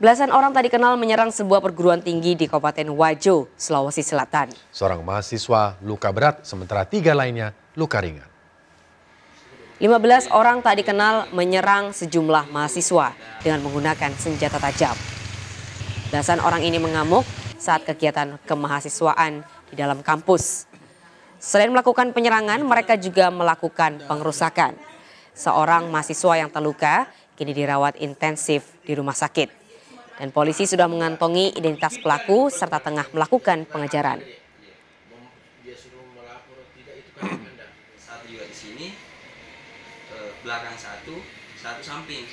Belasan orang tak dikenal menyerang sebuah perguruan tinggi di Kabupaten Wajo, Sulawesi Selatan. Seorang mahasiswa luka berat, sementara tiga lainnya luka ringan. 15 orang tak dikenal menyerang sejumlah mahasiswa dengan menggunakan senjata tajam. Belasan orang ini mengamuk saat kegiatan kemahasiswaan di dalam kampus. Selain melakukan penyerangan, mereka juga melakukan pengerusakan. Seorang mahasiswa yang terluka kini dirawat intensif di rumah sakit dan polisi sudah mengantongi identitas pelaku serta tengah melakukan pengejaran. Eh, belakang satu, satu samping.